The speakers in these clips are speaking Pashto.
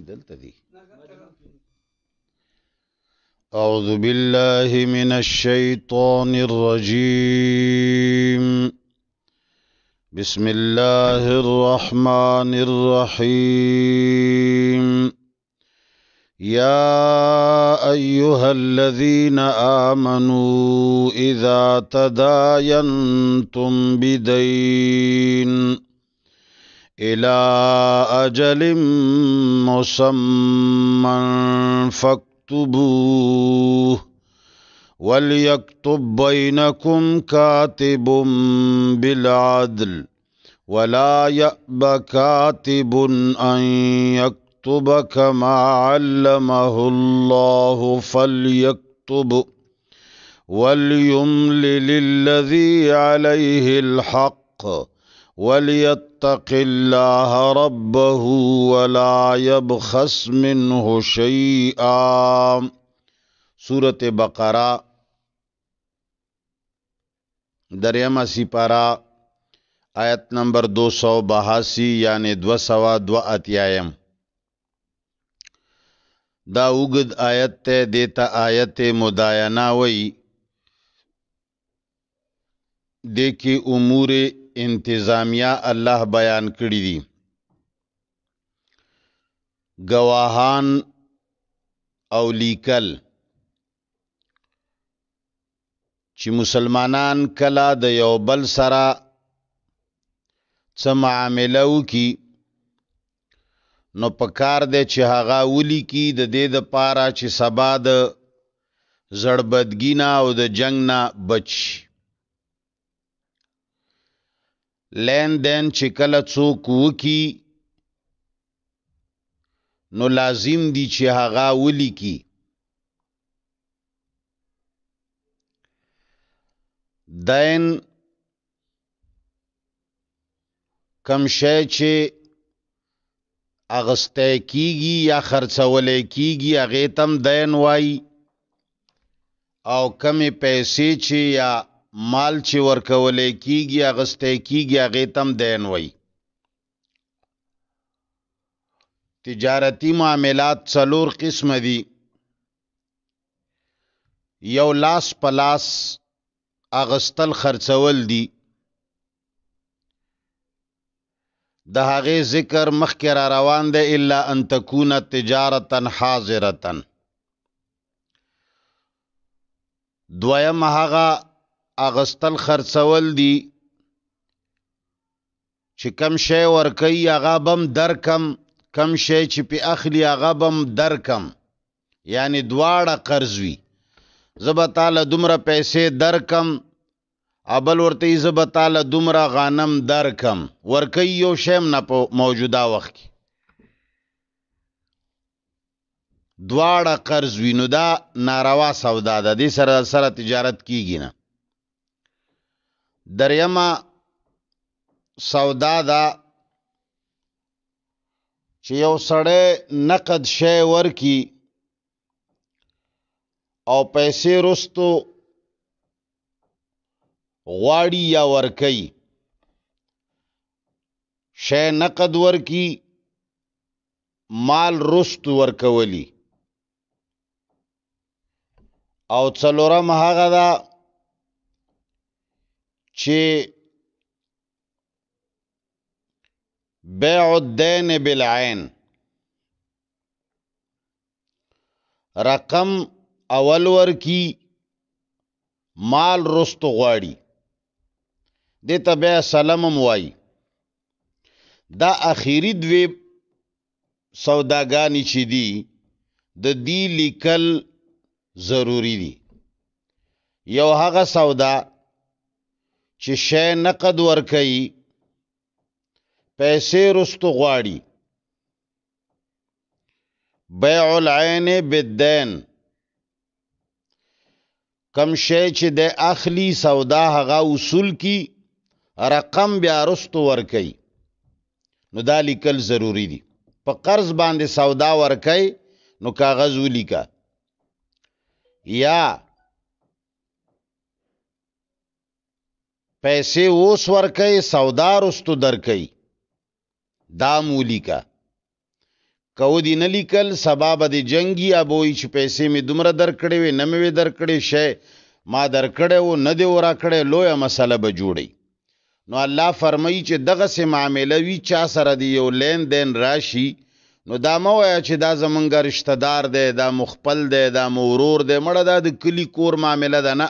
دلتا دلته دي أعوذ بالله من الشيطان الرجيم بسم الله الرحمن الرحيم يا أيها الذين آمنوا إذا تداينتم بدين إلى أجل مسمى فاكتبوه وليكتب بينكم كاتب بالعدل ولا يأب كاتب أن يكتب كما علمه الله فليكتب وليملل الذي عليه الحق وليتق الله ربه ولا يبخس منه شيئا سورة بقرة دریم سپارا آیت نمبر 282 یعنی 282 دا وګد آیت ته دیتا آیت مداینه وای د کې امور انتظامیه الله بیان کړی دي گواهان او لیکل چې مسلمانان کلا د یو بل سره څه معامله وکړي نو پکار دی چې هغه ولیکي د دې د پاره چې سبا د زړبدګی نه او د جنگ نه بچ شي لین دین چې کله څوک وکي نو لازم دي چې هغه ولیکي دین کم شی چې اغسته کیږي یا خرڅولې کیږي هغه تم دین وای او کمی پیسې چې یا مال چې ورکولې کیږي اغسته کیږي هغه تم دین وای تجارتی معاملات څلور قسم دي یو لاس پلاس اغستل خرڅول دي د هغه ذکر مخکې را روان دی الا ان تکون تجارتا حاضرتا دویم هغه اغستل خرڅول دي چې کم شی ورکي هغه بم درکم کم شی چې په اخلي هغه بم درکم یعنی دواړه قرض وي زبا تعالی دومره پیسې درکم ابل ورته زب تعالی دومره غانم درکم ورکی یو شیم نه په موجوده وخت کې دواړه قرض وینو دا ناروا سودا ده دې سره سره تجارت کیږي نه دریمه سودا دا چې یو سړی نقد شی ورکی او پیسې رستو غواړي یا ورکی شی نقد ورکی مال رست ورکولی او څلورم هغه ده چې بیع الدین بالعین رقم اول ور کی مال رست غواړي د تبع سلام موای دا اخیری دوی سوداګانی چې دی د دې لیکل ضروری دی یو هغه سودا چې شی نقد ورکي پیسې رستو غواړي بیع العین بالدین کم شی چې د اخلی سودا هغه اصول کی رقم بیا رستو ورکي نو دا لیکل ضروری دي په قرض باندې سودا ورکي نو کاغذ ولیکا یا پیسې اوس ورکې سودا رستو درکې دا مولیکا کو دی نه لیکل سبب د جنگي ابوي چې پیسې می دومره درکړې وي نه می درکړې شې ما درکړې و نه دی ورا کړې لویه مسله به جوړي نو الله فرمایي چې دغه سه معاملې وی چا سره دی یو لین دین راشي نو دا مو چې دا زمونږ رشتہ دار دی دا مخپل دی دا مورور دی مړه دا د کلی کور معاملې ده نه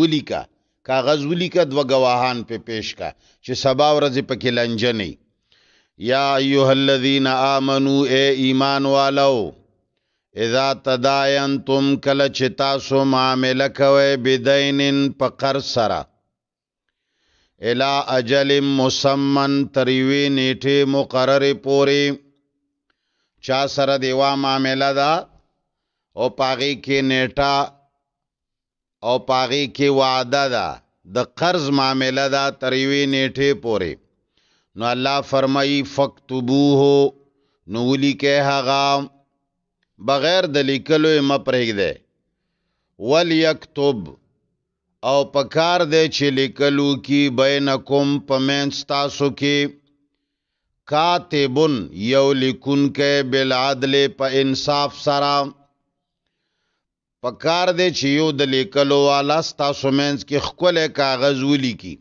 ولیکا کاغذ ولیکه دوه گواهان په پیش کا چې سبا ورځ پکې لنجنې یا ایه الذین آمنو اے ایمان والو اذا تداینتم کله چې تاسو معامله کوئ بدینن په قرض سره الا اجل مسمن تریوی نیټه مقرر پوری چا سره دیوا معامله دا او پاغي کې نیټه او پاغي کې وعده ده د قرض معامله ده تر یوې نیټه پورې نو الله فرمایي فکتبوه نو لیکه هغه بغیر د لیکلو م پرېږده ول یکتب او پکار دې چې لیکلو کې بینکم پمنس تاسو کې کاتبن یو لیکون کې بالعدل په انصاف سره پکار دی چې یو د لیکلو والا ستاسو مینس کې خپل کاغذ ولیکي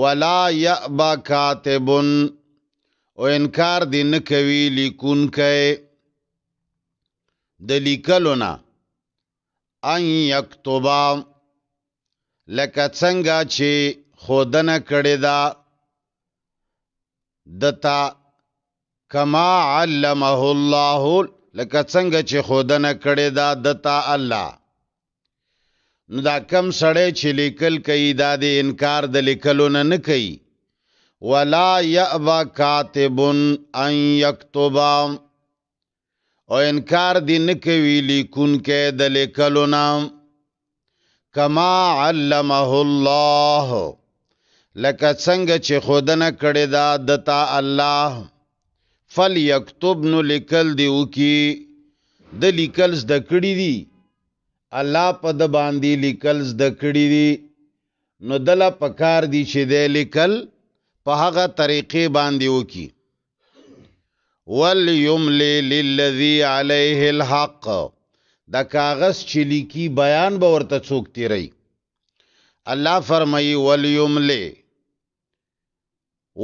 ولا یأبا کاتب او انکار دی نه کوي لیکون کوي د لیکلو نه ان یکتب لکه څنګه چې خودنه کړی دا دتا کما علمه الله لکه څنګه چې خودنه کړي دا دتا الله نو دا کم سړی چې لیکل کوي دا د انکار د لیکلو نه نه کوي ولا یأبا کاتب ان یکتب او انکار دی نه کوي لیکون کې د لیکلو نه کما علمه الله لکه څنګه چې خودنه کړي دا دتا الله فل یکتبن لیکل دی وکي د لیکل زده کړی دی الله په د باندې لیکل زده کړی دی نو دله پکار دی چې د لیکل په هغه طریقې باندې وکي ول یملی للذي عليه الحق دا کاغذ چې لیکي بیان به ورته څوک تیری الله فرمایي ول یملی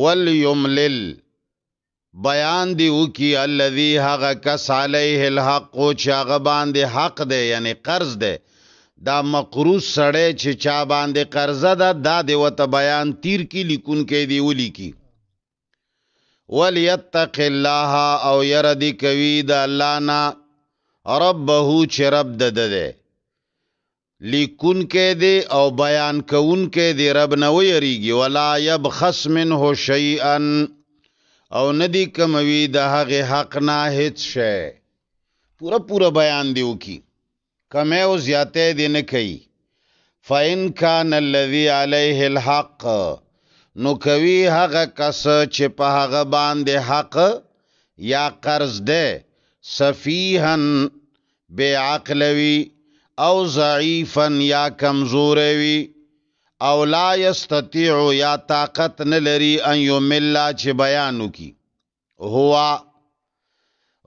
ول یملل بیان دی وکي الذي هغه کس عليه الحق او چا غبان دی حق دی یعنی قرض دی دا مقروض سړی چې چا باندې قرضه ده دا دی وته بیان تیر کی لیکون کې دی ولي کی وليتق الله او يردي کوي د الله نه ربه چې رب د ده لیکون کې دی او بیان کوون کې دی رب نه ویریږي ولا يبخس منه شيئا او ندی کموي د هغه حق نه هیڅ شی پورا پورا بیان دیو کی کمه او زیاته دین کوي فین کان الذی علیه الحق نو کوي هغه کس چې په هغه باندې حق یا قرض ده سفیهن بے عقلوی او ضعیفن یا کمزوروی وی او لا یستطيع یا طاقت نه لري ان یملا چې بیانو کی هوا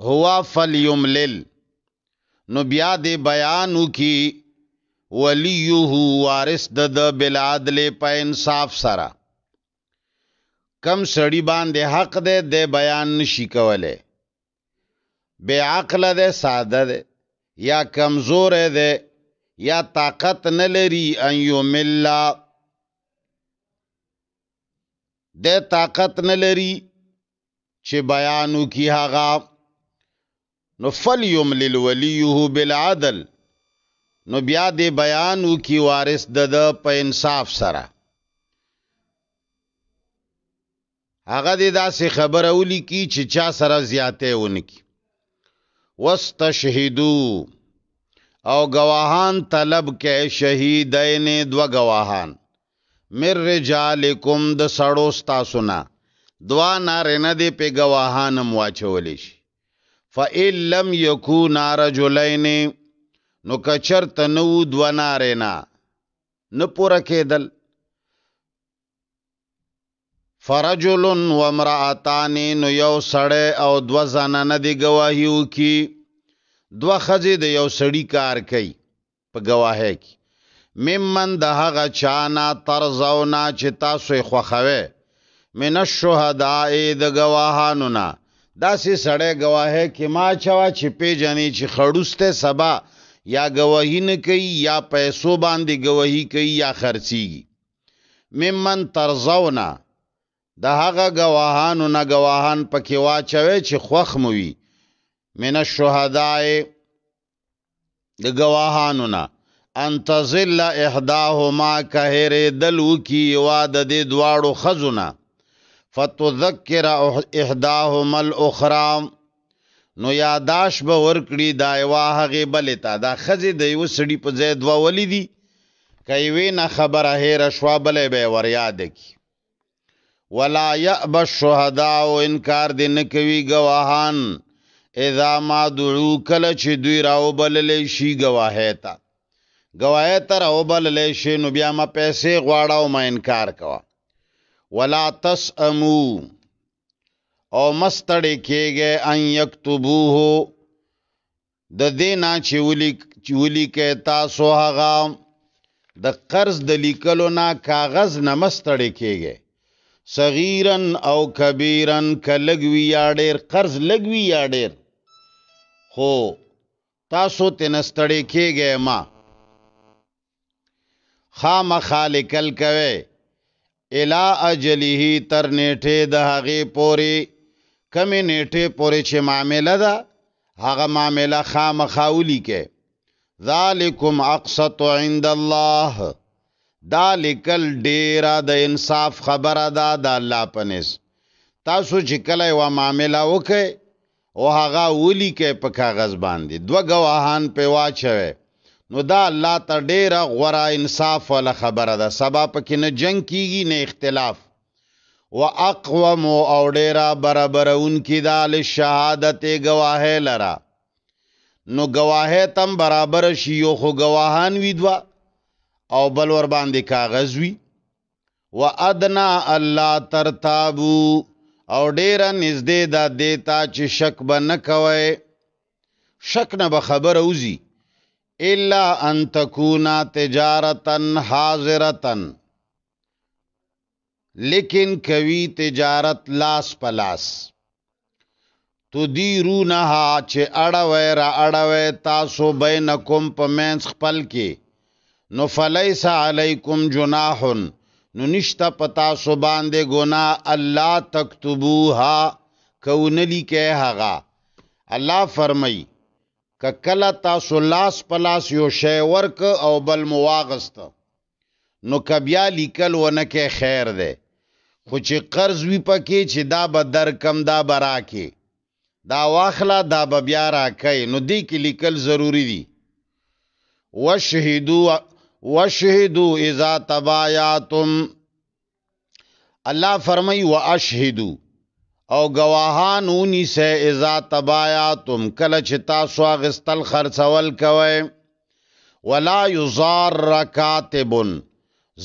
هوا فلیملل نو بیا دې بیانو کی ولیه وارث د بلادل په انصاف سره کم سړی باندې حق دې د بیان نشي کوله بے عقل دې ساده دې یا کمزور دې یا طاقت نه لري ان یملا د طاقت نه لري چې بیان وکي هغه نو فلیم للولیه بالعدل نو بیا دې بیان وکي وارث د په انصاف سره هغه دې داسې خبره ولي کی چې چا سره زیاته ونکي واستشهدو او گواهان طلب کې شهیدین دو گواهان مر رجالکم د سړو ستاسو نه دوا نارینه دی په گواهانم واچولی شي فئن لم یکونا رجلین نو کچرت نو دوا نارینه نه پوره کېدل فرجل و امراتان نو یو سړی او دو زنانه دی گواهی وکي دو خځې د یو سړی کار کوي په گواهی کې ممن د هغه چانا ترزونا چې تاسو خوخوي من الشهداء د گواهانو نا داسې سړی گواهه کې ما چوا چې پیجنې چې خړوسته سبا یا گواهی نه کوي یا پیسو باندې گواهی کوي یا خرڅي ممن ترزونا د هغه گواهانو نه گواهان پکې واچوي چې خوخ موي من الشهداء د گواهانو نه انتظل احداهما کهر دلو کی واد د دواړو خزونه فتذکر احداهما الاخرى نو یاداش به ورکړي دا یوه غي بلتا دا خزې د یو سړي په ځای دوا ولې دي کوي وینا خبره هره شوا بلې به ور یاد کی ولا یأب الشهداء انکار دې نه کوي گواهان اذا ما دعو کله چې دوی راو بللې شي گواهه تا گواهی تر او بل لشي نو بیا ما پیسې غواړه او ما انکار کوا ولا تسمو او مستړې کېږي ان یكتبوه د دینا چې ولیک چې ولیکه تاسو هغه د قرض د لیکلو نه کاغذ نه مستړې کېږي صغیرن او کبیرن کلګوی یا ډېر قرض لګوی یا ډېر خو تاسو تنستړې کېږي ما خام خالکل کوي الا اجله تر نیټه د هغه پوري کمی نیټه پوري چې معامله ده هغه معامله خام خاولی کې ذالکم اقسط عند الله دا لیکل ډیره د انصاف خبره ده د الله پنس تاسو چې کله و معامله وکئ او هغه ولي کې په کاغذ باندې دوه غواهان په واچوي نو دا الله تر ډیره غورا انصاف ولا خبره ده سبا پکې نه جنگ کیږي نه اختلاف واقوم او ډیره برابرون کې دا لشهادت گواهه لرا نو گواهه تم برابر شي یو خو گواهان وی دوا او بل ور باندې کاغذ وی وادنا الله ترتابو او ډیره نږدې دا دیتا چې شک به نه کوي شک نه به خبر اوزي الا ان تکونا تجارتن حاضرتن لیکن کوي تجارت لاس پلاس تدیرونها چې اړوي را اړوي تاسو بینکم په مینس خپل کې نو فلیس علیکم جناح نو نشتا پتا سو باندې ګنا الله تکتبوها کو نلی کې هغه الله فرمای ک کله تاسو لاس پلاس یو شی ورک او بل مواغست نو کبیا لیکل ونه کې خیر ده خو چې قرض وی پکې چې دا به در کم دا برا کې دا واخلا دا به بیا را کوي نو دی کې لیکل ضروری دي وشهدو وشهدو اذا تبایاتم الله فرمای واشهدو او گواهان اونی سه اذا تبایا تم کله چې تاسو غستل خرڅول کوي ولا یزار رکاتب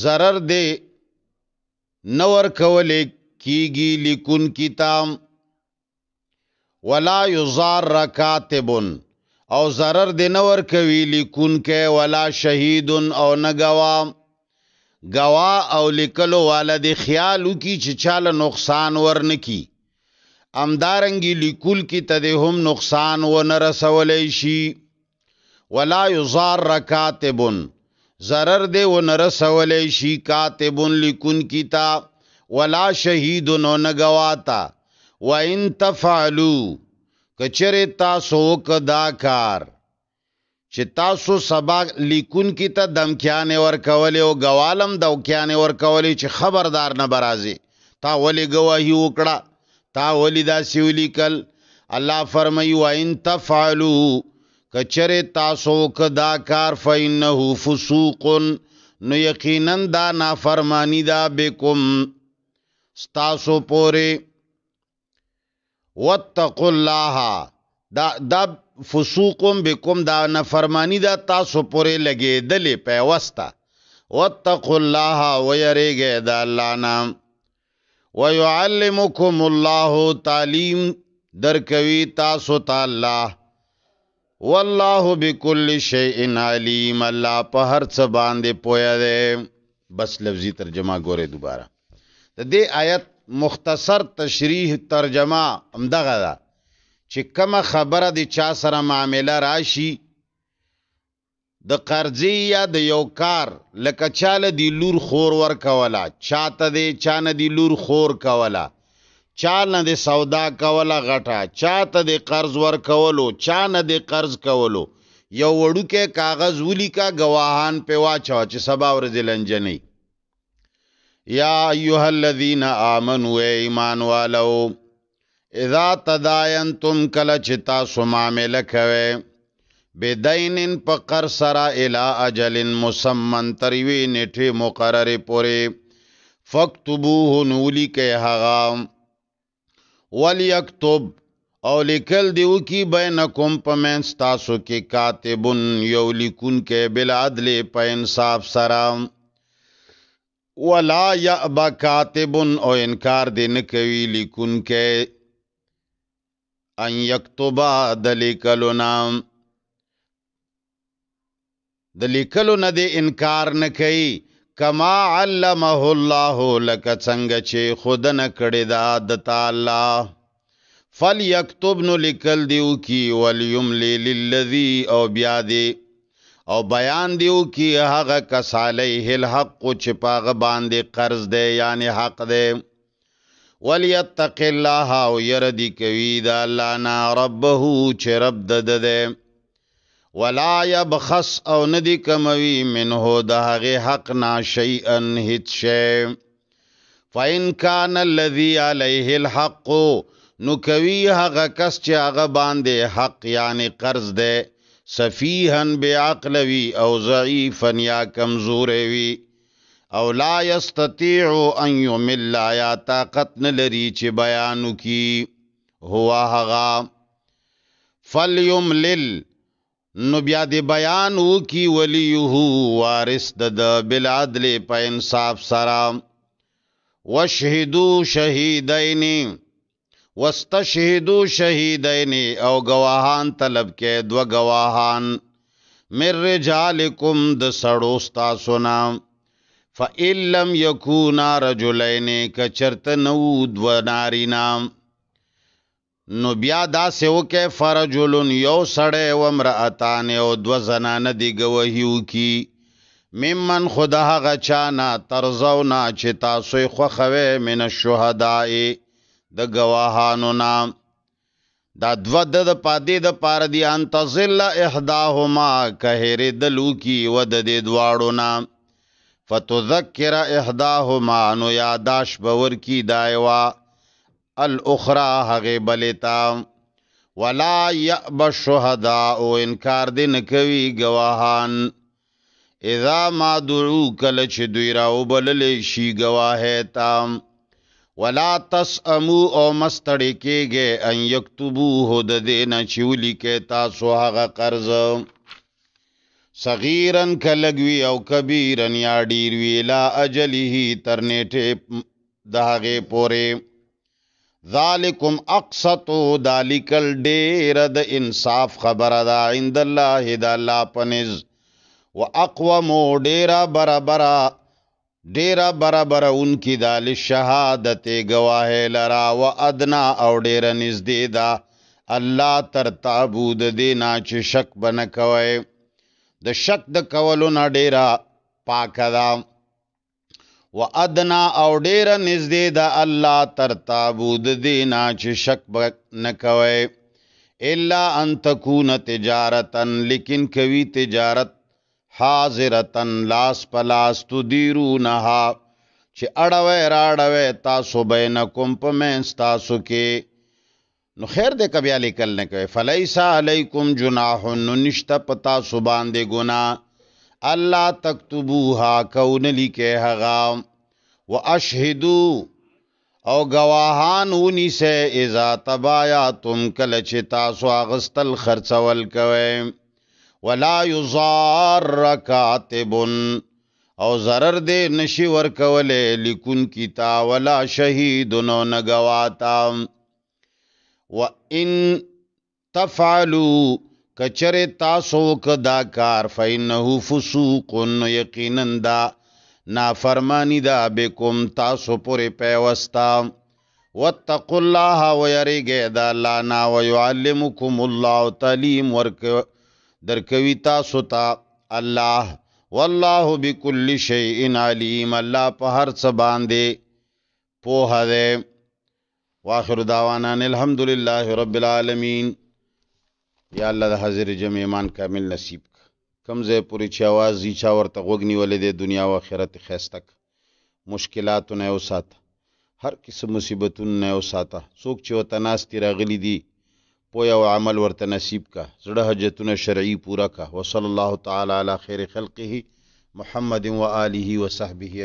zarar دې نور کولې کیږي لیکون کتاب ولا یزار رکاتب او zarar دې نور کوي لیکون کې ولا شهید او نګوام گوا او لیکلو والد خیالو کی چې چاله نقصان ورنکی امدارنګي لیکل کی ته هم نقصان و نه رسولې شي ولا یزار رکاتب zarar دې و نه رسولې شي کاتب لیکن کی تا ولا شهید نو نه گواتا و ان تفعلوا کچره تاسو کدا کار چې تاسو سبا لیکون کی ته دمکیانې ورکولې او غوالم دوکیانې ورکولې چې خبردار نه برازي تا ولې گواہی وکړه تا ولی دا سیولی کل الله فرمای و ان تفعلوا کچره تاسو کدا کار فینه فسوق نو یقینا دا نافرمانی دا بكم تاسو پوره واتقوا الله دا دا فسوقم بكم دا نافرمانی دا تاسو پوره لګې دلې پیوستا واتقوا الله ويرګې دا الله نام ويعلمكم الله تعلیم در کوي تاسو تعالی والله بكل شيء عليم الله په هر څه باندې پوهه ده بس لفظي ترجمه ګوره دوباره د دې آیت مختصر تشریح ترجمه امدغه ده چې کومه خبره د چا سره معامله راشي د قرضې یا د یو کار لکه چاله دی لور خور ور کولا چاته دی چانه دی لور خور کولا چاله دی سودا کولا غټه چاته دی قرض ور کولو چانه دی قرض کولو یو وړوکه کاغذ ولیکا گواهان په واچو چې سبا ورځ لنجنی یا ایها الذین آمنوا ایمان والو اذا تداینتم کله چې تاسو معاملې کوئ بدین په قر سره الی اجل مسمن تر وی نیټه مقرره پورې فكتبوه نولی که هغه وليكتب او لیکل دیو کی بینکم پمنس تاسو کې کاتبن یو لیکون کې بالعدل په انصاف سره ولا یأبا کاتبن او انکار دین کوي لیکون کې ان یکتبا دلیکلو نام د لیکلو نه د انکار نه کوي کما علمه الله لک څنګه چې خود نه کړی دا د تعالی فل یکتبن لکل دیو کی ولیملی للذی او بیا دی او بیان دیو کی هغه کس علیه الحق چې پاغه باندې قرض دی یعنی حق دی ولیتق الله او يردی کوي دا الله نه ربه چې رب دد دی ولا يبخس او ندی کموي منه د هغه حق نا شيئا هیڅ شي فإن كان الذي عليه الحق نو کوي هغه کس چې هغه باندې حق یعنی قرض ده سفیهن بعقلوی او ضعیفن یا کمزوروی او لا یستطيع ان یمل یا طاقت نلری چې بیانو کی هوا هغه فلیملل نو بیا د بیان او کی ولیه وارث د بلادل په انصاف سره وشهدو شهیدین واستشهدو شهیدین او گواهان طلب کې دو گواهان مر رجالکم د سړو ستا سنا فئن لم یکونا رجلین کچرت نو دو نارینام نو بیا دا سیو کې فرجلن یو سړی و امراتان او دو زنانه دی گوهیو کی ممن خدا هغه چانا ترزونا چې تاسو خو خوي من الشهداء د گواهانو نام دا دو د پادې د پار دی انتظل احداهما کهر دلو کی ود د دواړو نام فتذکر احداهما نو یاداش باور کی دایوا دا الاخرى هغه بلتا ولا يأب الشهداء او انکار دین کوي گواهان اذا ما دعو کله چې دوی راو بللې شي گواه تام ولا تسمو او مستړی کېږي ان یکتبو هو د دې نه چې ولیکې تاسو هغه قرض صغیرن کلګوي او کبیرن یا ډیر وی لا اجله ترنيټه دهغه پوره ذالکم اقسطو دالیکل ډیر د انصاف خبره ده عند الله د الله پنز واقوم ډیر برابر ډیر برابر اون کی دال شهادت گواه لرا و ادنا او ډیر نزدې ده الله تر تعبود دینا چې شک بن کوي د شک د کولو نه ډیر پاک ده و ادنا او ډیر نږدې د الله تر تعبود دینا چې شک نکوي الا ان تكون تجارتن لیکن کوي تجارت حاضرتن لاس پلاس تدیرونها چې اړوي راړوي تاسو بینکم په مینس تاسو کې نو خیر دې کبیا لیکل نه کوي فلیسا علیکم جناح نو نشته پتا سو باندې ګناه الله تكتبوها کون لیکه هغه واشهدو او گواهان ونی سه اذا تبایاتم کل چې تاسو اغستل خرڅول کوي ولا یضار کاتب او zarar دې نشي ور کوله لیکون کی تا ولا شهید نو نگواتا وان تفعلوا کچر تاسو کدا کار فینه فسوق یقینا دا نافرمانی دا بكم تاسو پورې پیوستا واتقوا الله ويرجوا دا لنا ويعلمكم الله تعلیم ورک درکوي تاسو ته الله والله بكل شيء عليم الله په هر څه باندې پوهه ده واخر دعوانا الحمد لله رب العالمين یا الله د حاضر جمع ایمان کامل نصیب کم ځای پورې چې आवाज یې چا ورته غوږ نیولې د دنیا او آخرت خیستک مشکلاتو نه وساته هر قسم مصیبتونو نه وساته څوک چې وته ناستې راغلي دي پویا او عمل ورته نصیب کا زړه حاجتونه شرعي پورا کا وصلی الله تعالی علی خیر خلقه محمد و آله و صحبه